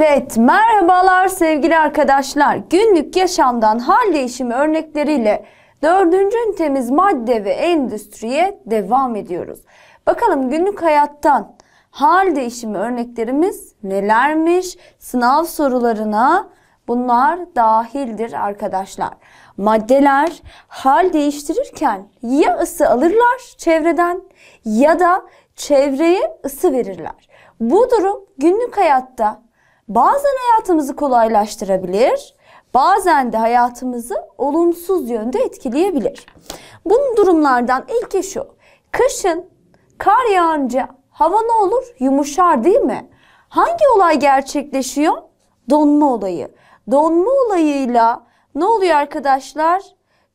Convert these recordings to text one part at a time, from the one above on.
Evet, merhabalar sevgili arkadaşlar. Günlük yaşamdan hal değişimi örnekleriyle dördüncü ünitemiz madde ve endüstriye devam ediyoruz. Bakalım günlük hayattan hal değişimi örneklerimiz nelermiş? Sınav sorularına bunlar dahildir arkadaşlar. Maddeler hal değiştirirken ya ısı alırlar çevreden ya da çevreye ısı verirler. Bu durum günlük hayatta bazen hayatımızı kolaylaştırabilir, bazen de hayatımızı olumsuz yönde etkileyebilir. Bunun durumlardan ilki şu. Kışın kar yağınca hava ne olur? Yumuşar değil mi? Hangi olay gerçekleşiyor? Donma olayı. Donma olayıyla ne oluyor arkadaşlar?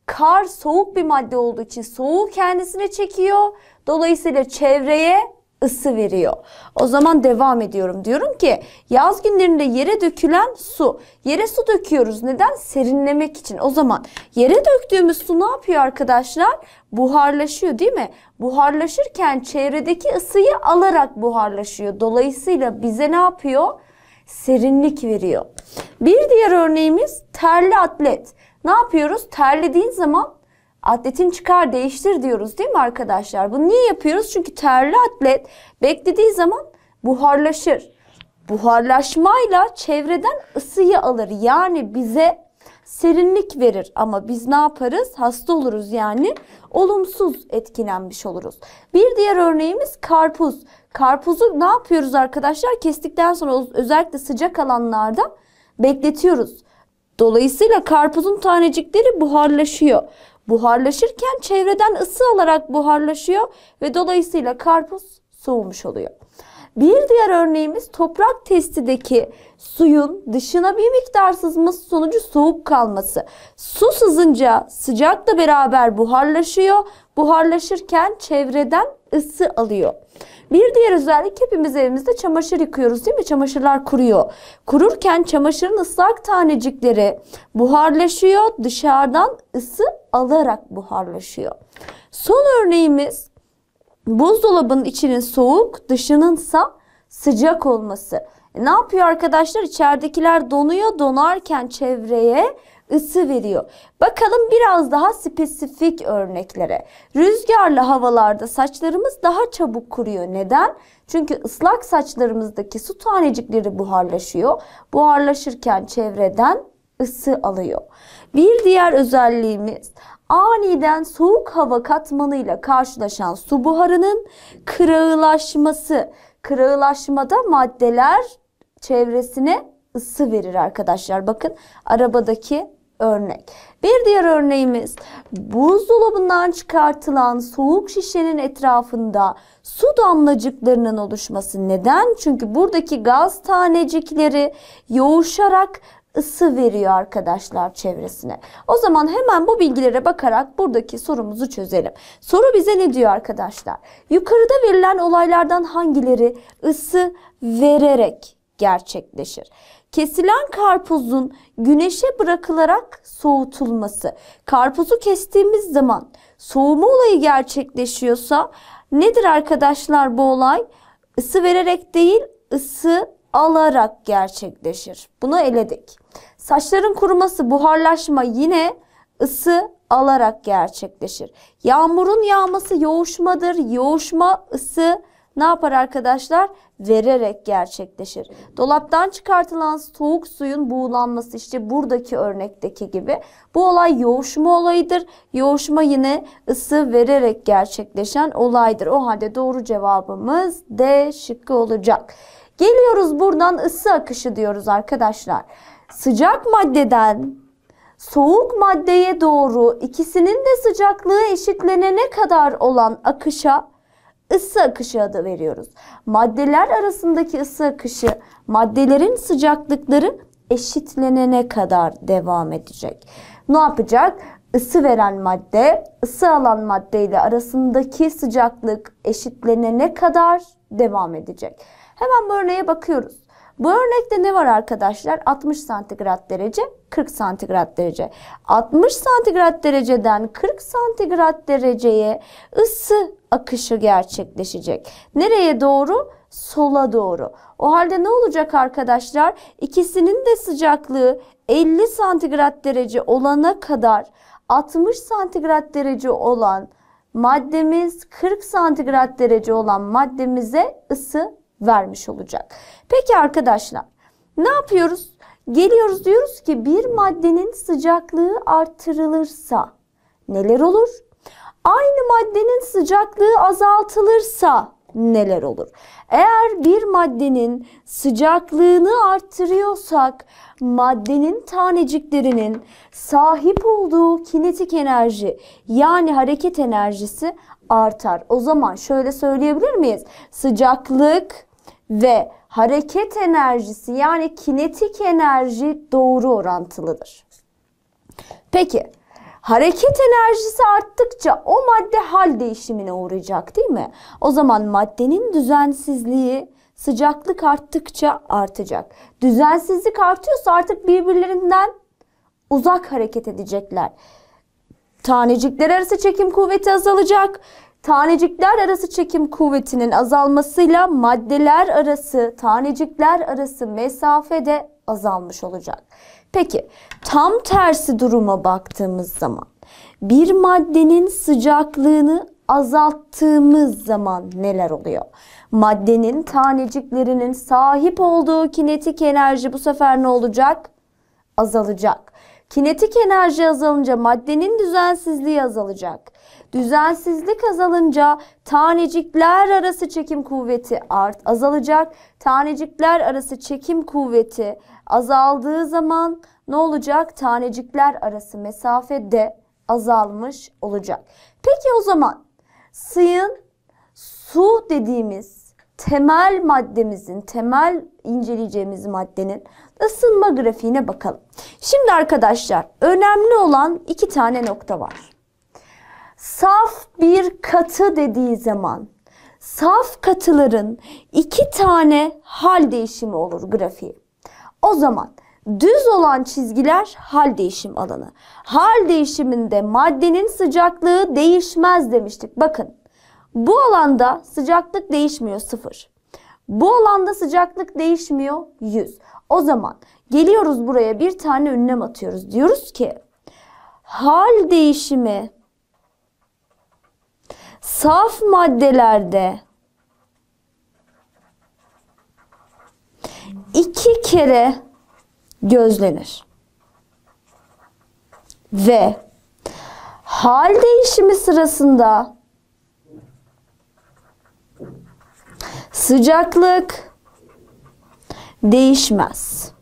Kar soğuk bir madde olduğu için soğuğu kendisine çekiyor. Dolayısıyla çevreye ısı veriyor. O zaman devam ediyorum. Diyorum ki yaz günlerinde yere dökülen su. Yere su döküyoruz. Neden? Serinlemek için. O zaman yere döktüğümüz su ne yapıyor arkadaşlar? Buharlaşıyor değil mi? Buharlaşırken çevredeki ısıyı alarak buharlaşıyor. Dolayısıyla bize ne yapıyor? Serinlik veriyor. Bir diğer örneğimiz terli atlet. Ne yapıyoruz? Terlediğin zaman Atletin çıkar değiştir diyoruz değil mi arkadaşlar? Bunu niye yapıyoruz? Çünkü terli atlet beklediği zaman buharlaşır. Buharlaşmayla çevreden ısıyı alır. Yani bize serinlik verir ama biz ne yaparız? Hasta oluruz yani olumsuz etkilenmiş oluruz. Bir diğer örneğimiz karpuz. Karpuzu ne yapıyoruz arkadaşlar? Kestikten sonra özellikle sıcak alanlarda bekletiyoruz. Dolayısıyla karpuzun tanecikleri buharlaşıyor buharlaşırken çevreden ısı alarak buharlaşıyor ve dolayısıyla karpuz soğumuş oluyor. Bir diğer örneğimiz toprak testideki suyun dışına bir miktar sızması sonucu soğuk kalması. Su sızınca sıcakla beraber buharlaşıyor. Buharlaşırken çevreden ısı alıyor. Bir diğer özellik hepimiz evimizde çamaşır yıkıyoruz değil mi? Çamaşırlar kuruyor. Kururken çamaşırın ıslak tanecikleri buharlaşıyor, dışarıdan ısı alarak buharlaşıyor. Son örneğimiz buzdolabının içinin soğuk, dışınınsa sıcak olması. E, ne yapıyor arkadaşlar? İçeridekiler donuyor, donarken çevreye ısı veriyor. Bakalım biraz daha spesifik örneklere. Rüzgarlı havalarda saçlarımız daha çabuk kuruyor. Neden? Çünkü ıslak saçlarımızdaki su tanecikleri buharlaşıyor. Buharlaşırken çevreden ısı alıyor. Bir diğer özelliğimiz aniden soğuk hava katmanıyla karşılaşan su buharının kırağılaşması. Kırağılaşmada maddeler çevresine ısı verir arkadaşlar. Bakın arabadaki örnek. Bir diğer örneğimiz buzdolabından çıkartılan soğuk şişenin etrafında su damlacıklarının oluşması. Neden? Çünkü buradaki gaz tanecikleri yoğuşarak ısı veriyor arkadaşlar çevresine. O zaman hemen bu bilgilere bakarak buradaki sorumuzu çözelim. Soru bize ne diyor arkadaşlar? Yukarıda verilen olaylardan hangileri ısı vererek gerçekleşir? Kesilen karpuzun güneşe bırakılarak soğutulması. Karpuzu kestiğimiz zaman soğuma olayı gerçekleşiyorsa nedir arkadaşlar bu olay? Isı vererek değil, ısı alarak gerçekleşir. Bunu eledik. Saçların kuruması, buharlaşma yine ısı alarak gerçekleşir. Yağmurun yağması yoğuşmadır. Yoğuşma ısı ne yapar arkadaşlar? Vererek gerçekleşir. Dolaptan çıkartılan soğuk suyun buğulanması işte buradaki örnekteki gibi. Bu olay yoğuşma olayıdır. Yoğuşma yine ısı vererek gerçekleşen olaydır. O halde doğru cevabımız D şıkkı olacak. Geliyoruz buradan ısı akışı diyoruz arkadaşlar. Sıcak maddeden soğuk maddeye doğru ikisinin de sıcaklığı eşitlenene kadar olan akışa ısı akışı adı veriyoruz. Maddeler arasındaki ısı akışı maddelerin sıcaklıkları eşitlenene kadar devam edecek. Ne yapacak? Isı veren madde, ısı alan madde ile arasındaki sıcaklık eşitlenene kadar devam edecek. Hemen bu örneğe bakıyoruz. Bu örnekte ne var arkadaşlar? 60 santigrat derece, 40 santigrat derece. 60 santigrat dereceden 40 santigrat dereceye ısı akışı gerçekleşecek. Nereye doğru? Sola doğru. O halde ne olacak arkadaşlar? İkisinin de sıcaklığı 50 santigrat derece olana kadar 60 santigrat derece olan maddemiz 40 santigrat derece olan maddemize ısı vermiş olacak. Peki arkadaşlar ne yapıyoruz? Geliyoruz diyoruz ki bir maddenin sıcaklığı artırılırsa neler olur? Aynı maddenin sıcaklığı azaltılırsa neler olur? Eğer bir maddenin sıcaklığını arttırıyorsak maddenin taneciklerinin sahip olduğu kinetik enerji yani hareket enerjisi artar. O zaman şöyle söyleyebilir miyiz? Sıcaklık ve hareket enerjisi yani kinetik enerji doğru orantılıdır. Peki hareket enerjisi arttıkça o madde hal değişimine uğrayacak değil mi? O zaman maddenin düzensizliği sıcaklık arttıkça artacak. Düzensizlik artıyorsa artık birbirlerinden uzak hareket edecekler. Tanecikler arası çekim kuvveti azalacak. Tanecikler arası çekim kuvvetinin azalmasıyla maddeler arası, tanecikler arası mesafe de azalmış olacak. Peki tam tersi duruma baktığımız zaman bir maddenin sıcaklığını azalttığımız zaman neler oluyor? Maddenin taneciklerinin sahip olduğu kinetik enerji bu sefer ne olacak? Azalacak. Kinetik enerji azalınca maddenin düzensizliği azalacak. Düzensizlik azalınca tanecikler arası çekim kuvveti art azalacak. Tanecikler arası çekim kuvveti azaldığı zaman ne olacak? Tanecikler arası mesafe de azalmış olacak. Peki o zaman sıyın su dediğimiz temel maddemizin, temel inceleyeceğimiz maddenin ısınma grafiğine bakalım. Şimdi arkadaşlar önemli olan iki tane nokta var. Saf bir katı dediği zaman saf katıların iki tane hal değişimi olur grafiği. O zaman düz olan çizgiler hal değişim alanı. Hal değişiminde maddenin sıcaklığı değişmez demiştik. Bakın bu alanda sıcaklık değişmiyor sıfır. Bu alanda sıcaklık değişmiyor 100. O zaman geliyoruz buraya bir tane ünlem atıyoruz. Diyoruz ki hal değişimi saf maddelerde iki kere gözlenir. Ve hal değişimi sırasında sıcaklık değişmez.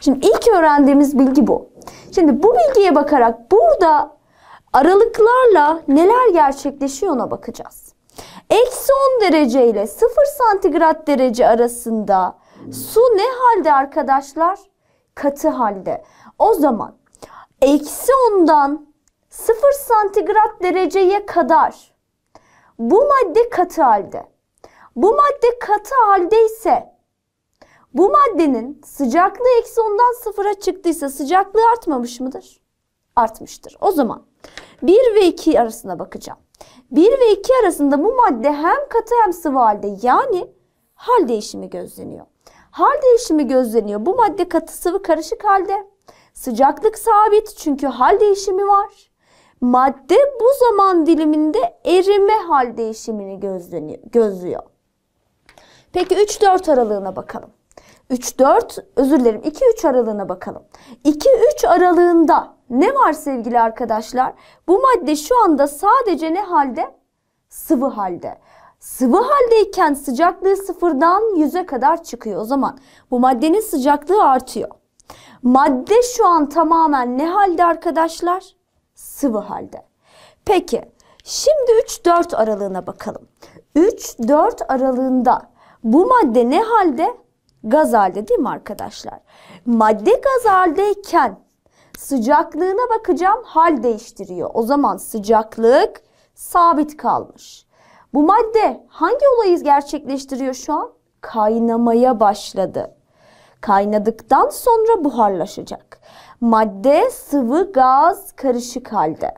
Şimdi ilk öğrendiğimiz bilgi bu. Şimdi bu bilgiye bakarak burada aralıklarla neler gerçekleşiyor ona bakacağız. Eksi 10 derece ile 0 santigrat derece arasında su ne halde arkadaşlar? Katı halde. O zaman eksi 10'dan 0 santigrat dereceye kadar bu madde katı halde. Bu madde katı halde ise bu maddenin sıcaklığı eksi ondan sıfıra çıktıysa sıcaklığı artmamış mıdır? Artmıştır. O zaman 1 ve 2 arasında bakacağım. 1 ve 2 arasında bu madde hem katı hem sıvı halde yani hal değişimi gözleniyor. Hal değişimi gözleniyor. Bu madde katı sıvı karışık halde. Sıcaklık sabit çünkü hal değişimi var. Madde bu zaman diliminde erime hal değişimini gözleniyor, gözlüyor. Peki 3-4 aralığına bakalım. 3-4 özür dilerim 2-3 aralığına bakalım. 2-3 aralığında ne var sevgili arkadaşlar? Bu madde şu anda sadece ne halde? Sıvı halde. Sıvı haldeyken sıcaklığı sıfırdan 100'e kadar çıkıyor. O zaman bu maddenin sıcaklığı artıyor. Madde şu an tamamen ne halde arkadaşlar? Sıvı halde. Peki şimdi 3-4 aralığına bakalım. 3-4 aralığında bu madde ne halde? Gaz halde değil mi arkadaşlar? Madde gaz haldeyken sıcaklığına bakacağım hal değiştiriyor. O zaman sıcaklık sabit kalmış. Bu madde hangi olayı gerçekleştiriyor şu an? Kaynamaya başladı. Kaynadıktan sonra buharlaşacak. Madde sıvı gaz karışık halde.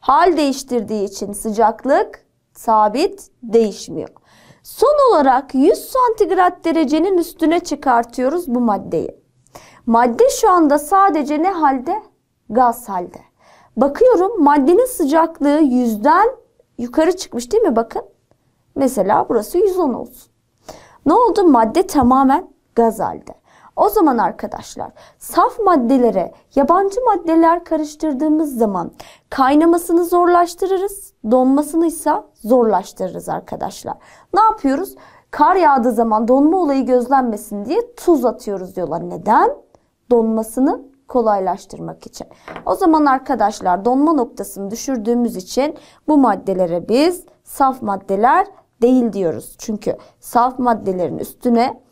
Hal değiştirdiği için sıcaklık sabit değişmiyor. Son olarak 100 santigrat derecenin üstüne çıkartıyoruz bu maddeyi. Madde şu anda sadece ne halde? Gaz halde. Bakıyorum maddenin sıcaklığı 100'den yukarı çıkmış değil mi bakın. Mesela burası 110 olsun. Ne oldu? Madde tamamen gaz halde. O zaman arkadaşlar saf maddelere yabancı maddeler karıştırdığımız zaman kaynamasını zorlaştırırız, donmasını ise zorlaştırırız arkadaşlar. Ne yapıyoruz? Kar yağdığı zaman donma olayı gözlenmesin diye tuz atıyoruz diyorlar. Neden? Donmasını kolaylaştırmak için. O zaman arkadaşlar donma noktasını düşürdüğümüz için bu maddelere biz saf maddeler değil diyoruz. Çünkü saf maddelerin üstüne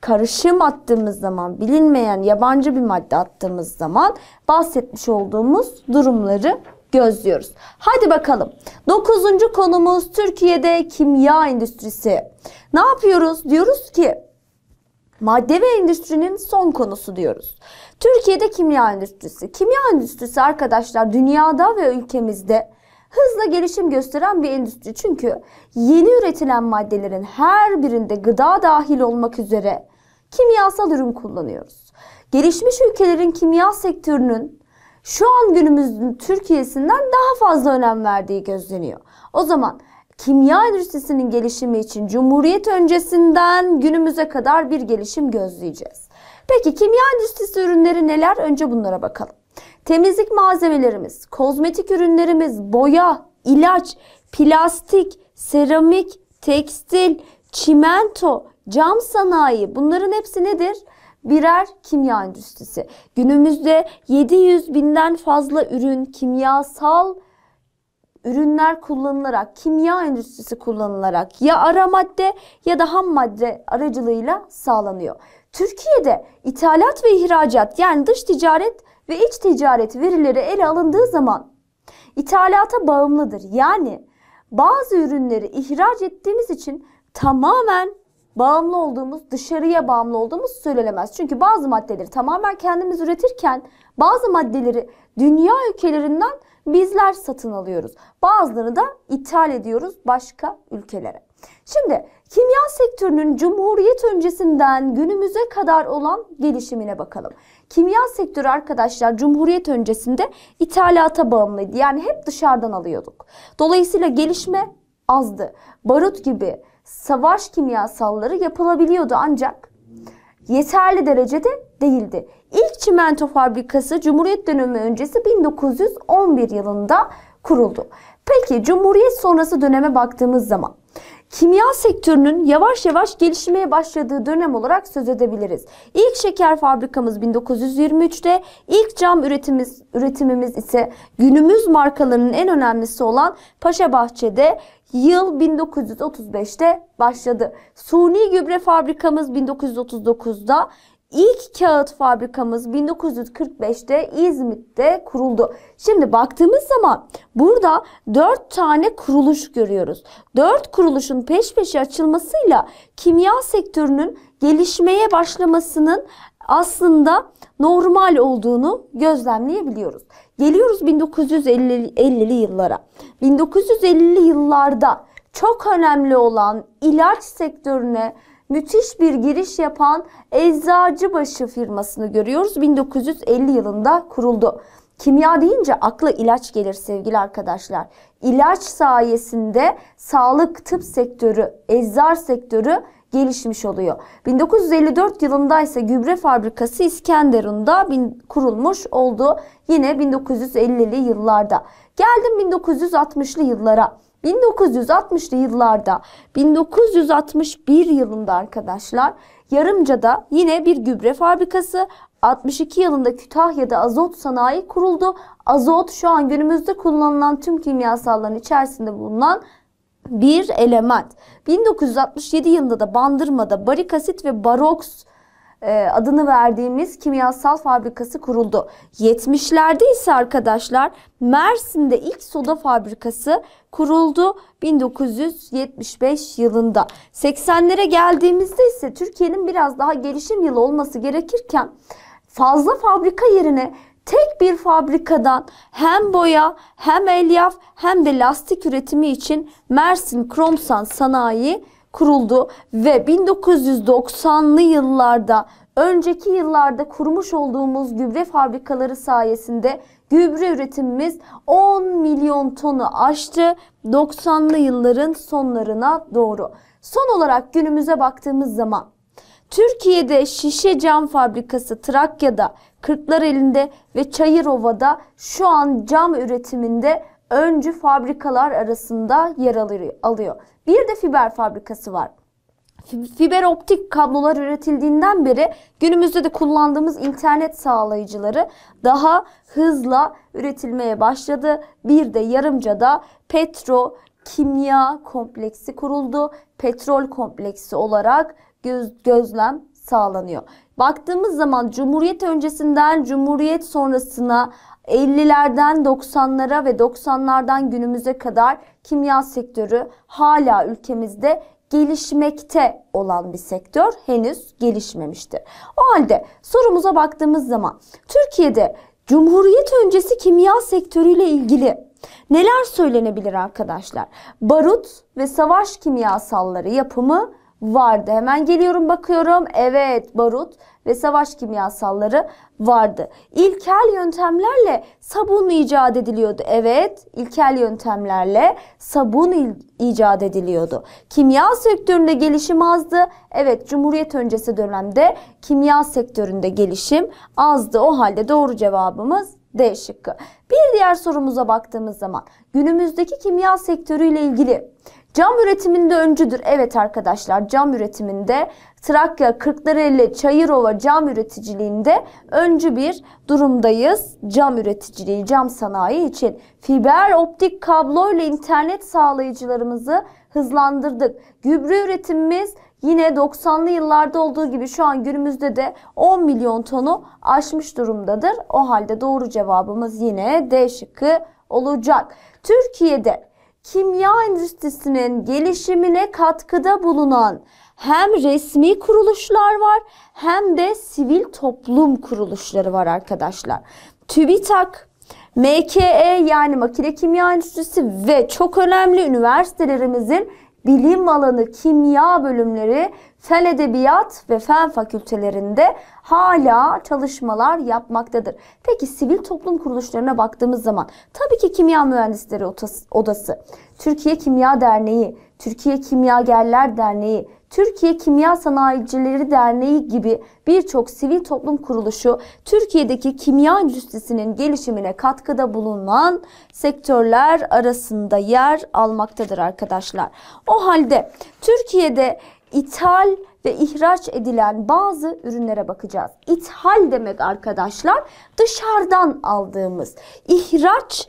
karışım attığımız zaman, bilinmeyen yabancı bir madde attığımız zaman bahsetmiş olduğumuz durumları gözlüyoruz. Hadi bakalım. Dokuzuncu konumuz Türkiye'de kimya endüstrisi. Ne yapıyoruz? Diyoruz ki madde ve endüstrinin son konusu diyoruz. Türkiye'de kimya endüstrisi. Kimya endüstrisi arkadaşlar dünyada ve ülkemizde hızla gelişim gösteren bir endüstri. Çünkü yeni üretilen maddelerin her birinde gıda dahil olmak üzere kimyasal ürün kullanıyoruz. Gelişmiş ülkelerin kimya sektörünün şu an günümüzün Türkiye'sinden daha fazla önem verdiği gözleniyor. O zaman kimya endüstrisinin gelişimi için Cumhuriyet öncesinden günümüze kadar bir gelişim gözleyeceğiz. Peki kimya endüstrisi ürünleri neler? Önce bunlara bakalım. Temizlik malzemelerimiz, kozmetik ürünlerimiz, boya, ilaç, plastik, seramik, tekstil, çimento, cam sanayi bunların hepsi nedir? birer kimya endüstrisi. Günümüzde 700 binden fazla ürün kimyasal ürünler kullanılarak, kimya endüstrisi kullanılarak ya ara madde ya da ham madde aracılığıyla sağlanıyor. Türkiye'de ithalat ve ihracat yani dış ticaret ve iç ticaret verileri ele alındığı zaman ithalata bağımlıdır. Yani bazı ürünleri ihraç ettiğimiz için tamamen bağımlı olduğumuz, dışarıya bağımlı olduğumuz söylenemez. Çünkü bazı maddeleri tamamen kendimiz üretirken bazı maddeleri dünya ülkelerinden bizler satın alıyoruz. Bazılarını da ithal ediyoruz başka ülkelere. Şimdi kimya sektörünün cumhuriyet öncesinden günümüze kadar olan gelişimine bakalım. Kimya sektörü arkadaşlar cumhuriyet öncesinde ithalata bağımlıydı. Yani hep dışarıdan alıyorduk. Dolayısıyla gelişme azdı. Barut gibi, savaş kimyasalları yapılabiliyordu ancak yeterli derecede değildi. İlk çimento fabrikası Cumhuriyet dönemi öncesi 1911 yılında kuruldu. Peki Cumhuriyet sonrası döneme baktığımız zaman kimya sektörünün yavaş yavaş gelişmeye başladığı dönem olarak söz edebiliriz. İlk şeker fabrikamız 1923'te, ilk cam üretimimiz, üretimimiz ise günümüz markalarının en önemlisi olan Paşa Bahçe'de yıl 1935'te başladı. Suni gübre fabrikamız 1939'da, İlk kağıt fabrikamız 1945'te İzmit'te kuruldu. Şimdi baktığımız zaman burada 4 tane kuruluş görüyoruz. 4 kuruluşun peş peşe açılmasıyla kimya sektörünün gelişmeye başlamasının aslında normal olduğunu gözlemleyebiliyoruz. Geliyoruz 1950'li yıllara. 1950'li yıllarda çok önemli olan ilaç sektörüne müthiş bir giriş yapan Eczacıbaşı firmasını görüyoruz. 1950 yılında kuruldu. Kimya deyince akla ilaç gelir sevgili arkadaşlar. İlaç sayesinde sağlık tıp sektörü, eczar sektörü gelişmiş oluyor. 1954 yılında ise gübre fabrikası İskenderun'da bin, kurulmuş oldu. Yine 1950'li yıllarda. Geldim 1960'lı yıllara. 1960'lı yıllarda 1961 yılında arkadaşlar Yarımca'da yine bir gübre fabrikası 62 yılında Kütahya'da azot sanayi kuruldu. Azot şu an günümüzde kullanılan tüm kimyasalların içerisinde bulunan bir element. 1967 yılında da Bandırma'da barikasit ve baroks ee, adını verdiğimiz kimyasal fabrikası kuruldu. 70'lerde ise arkadaşlar Mersin'de ilk soda fabrikası kuruldu 1975 yılında. 80'lere geldiğimizde ise Türkiye'nin biraz daha gelişim yılı olması gerekirken fazla fabrika yerine tek bir fabrikadan hem boya hem elyaf hem de lastik üretimi için Mersin Kromsan Sanayi kuruldu ve 1990'lı yıllarda önceki yıllarda kurmuş olduğumuz gübre fabrikaları sayesinde gübre üretimimiz 10 milyon tonu aştı 90'lı yılların sonlarına doğru. Son olarak günümüze baktığımız zaman Türkiye'de şişe cam fabrikası Trakya'da, Kırklareli'nde ve Çayırova'da şu an cam üretiminde öncü fabrikalar arasında yer alıyor. Bir de fiber fabrikası var. Fiber optik kablolar üretildiğinden beri günümüzde de kullandığımız internet sağlayıcıları daha hızla üretilmeye başladı. Bir de yarımcada petro kimya kompleksi kuruldu. Petrol kompleksi olarak göz, gözlem sağlanıyor. Baktığımız zaman Cumhuriyet öncesinden Cumhuriyet sonrasına 50'lerden 90'lara ve 90'lardan günümüze kadar kimya sektörü hala ülkemizde gelişmekte olan bir sektör henüz gelişmemiştir. O halde sorumuza baktığımız zaman Türkiye'de Cumhuriyet öncesi kimya sektörüyle ilgili neler söylenebilir arkadaşlar? Barut ve savaş kimyasalları yapımı vardı. Hemen geliyorum bakıyorum. Evet barut ve savaş kimyasalları vardı. İlkel yöntemlerle sabun icat ediliyordu. Evet ilkel yöntemlerle sabun icat ediliyordu. Kimya sektöründe gelişim azdı. Evet Cumhuriyet öncesi dönemde kimya sektöründe gelişim azdı. O halde doğru cevabımız D şıkkı. Bir diğer sorumuza baktığımız zaman günümüzdeki kimya sektörüyle ilgili Cam üretiminde öncüdür. Evet arkadaşlar cam üretiminde Trakya, Kırklareli, Çayırova cam üreticiliğinde öncü bir durumdayız. Cam üreticiliği, cam sanayi için fiber optik kablo ile internet sağlayıcılarımızı hızlandırdık. Gübre üretimimiz yine 90'lı yıllarda olduğu gibi şu an günümüzde de 10 milyon tonu aşmış durumdadır. O halde doğru cevabımız yine D şıkkı olacak. Türkiye'de kimya endüstrisinin gelişimine katkıda bulunan hem resmi kuruluşlar var hem de sivil toplum kuruluşları var arkadaşlar. TÜBİTAK, MKE yani makine kimya endüstrisi ve çok önemli üniversitelerimizin bilim alanı kimya bölümleri fen edebiyat ve fen fakültelerinde hala çalışmalar yapmaktadır. Peki sivil toplum kuruluşlarına baktığımız zaman tabii ki Kimya Mühendisleri Odası, Türkiye Kimya Derneği, Türkiye Kimyagerler Derneği, Türkiye Kimya Sanayicileri Derneği gibi birçok sivil toplum kuruluşu Türkiye'deki kimya endüstrisinin gelişimine katkıda bulunan sektörler arasında yer almaktadır arkadaşlar. O halde Türkiye'de ithal ve ihraç edilen bazı ürünlere bakacağız. İthal demek arkadaşlar dışarıdan aldığımız. ihraç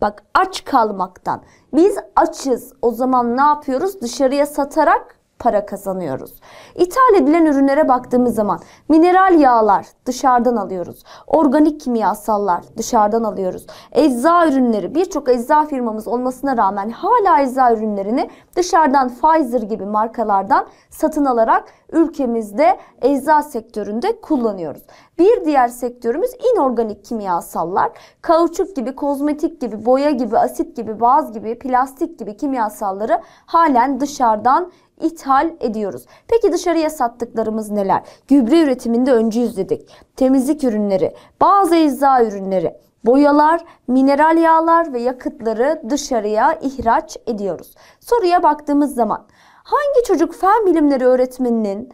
bak aç kalmaktan. Biz açız. O zaman ne yapıyoruz? Dışarıya satarak para kazanıyoruz. İthal edilen ürünlere baktığımız zaman mineral yağlar dışarıdan alıyoruz. Organik kimyasallar dışarıdan alıyoruz. Ecza ürünleri birçok ecza firmamız olmasına rağmen hala ecza ürünlerini dışarıdan Pfizer gibi markalardan satın alarak ülkemizde ecza sektöründe kullanıyoruz. Bir diğer sektörümüz inorganik kimyasallar. Kauçuk gibi, kozmetik gibi, boya gibi, asit gibi, baz gibi, plastik gibi kimyasalları halen dışarıdan ithal ediyoruz. Peki dışarıya sattıklarımız neler? Gübre üretiminde öncüyüz dedik. Temizlik ürünleri, bazı ecza ürünleri, boyalar, mineral yağlar ve yakıtları dışarıya ihraç ediyoruz. Soruya baktığımız zaman hangi çocuk fen bilimleri öğretmeninin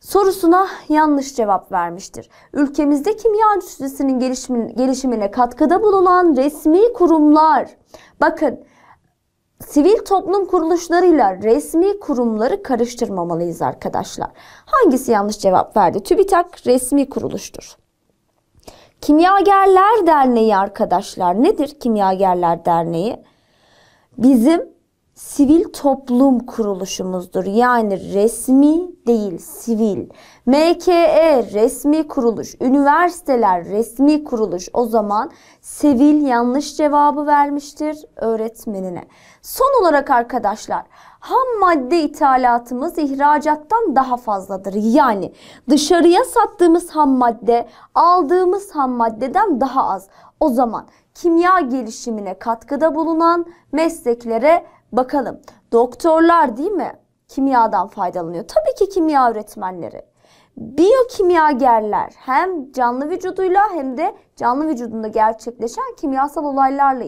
sorusuna yanlış cevap vermiştir. Ülkemizde kimya endüstrisinin gelişimine katkıda bulunan resmi kurumlar bakın sivil toplum kuruluşlarıyla resmi kurumları karıştırmamalıyız arkadaşlar. Hangisi yanlış cevap verdi? TÜBİTAK resmi kuruluştur. Kimyagerler Derneği arkadaşlar nedir Kimyagerler Derneği? Bizim sivil toplum kuruluşumuzdur. Yani resmi değil, sivil. MKE resmi kuruluş, üniversiteler resmi kuruluş. O zaman sivil yanlış cevabı vermiştir öğretmenine. Son olarak arkadaşlar, ham madde ithalatımız ihracattan daha fazladır. Yani dışarıya sattığımız ham madde aldığımız ham maddeden daha az. O zaman kimya gelişimine katkıda bulunan mesleklere Bakalım doktorlar değil mi kimyadan faydalanıyor? Tabii ki kimya öğretmenleri. Biyokimyagerler hem canlı vücuduyla hem de canlı vücudunda gerçekleşen kimyasal olaylarla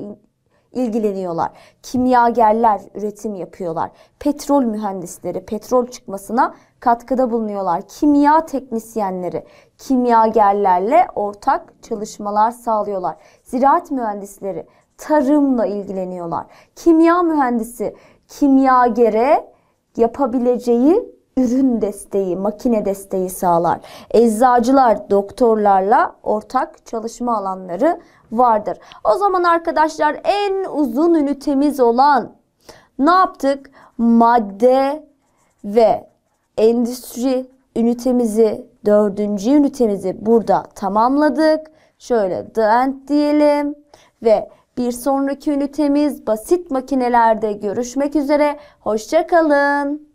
ilgileniyorlar. Kimyagerler üretim yapıyorlar. Petrol mühendisleri petrol çıkmasına katkıda bulunuyorlar. Kimya teknisyenleri kimyagerlerle ortak çalışmalar sağlıyorlar. Ziraat mühendisleri tarımla ilgileniyorlar. Kimya mühendisi kimyagere yapabileceği ürün desteği, makine desteği sağlar. Eczacılar, doktorlarla ortak çalışma alanları vardır. O zaman arkadaşlar en uzun ünitemiz olan ne yaptık? Madde ve endüstri ünitemizi, dördüncü ünitemizi burada tamamladık. Şöyle the end diyelim ve bir sonraki ünitemiz basit makinelerde görüşmek üzere. Hoşçakalın.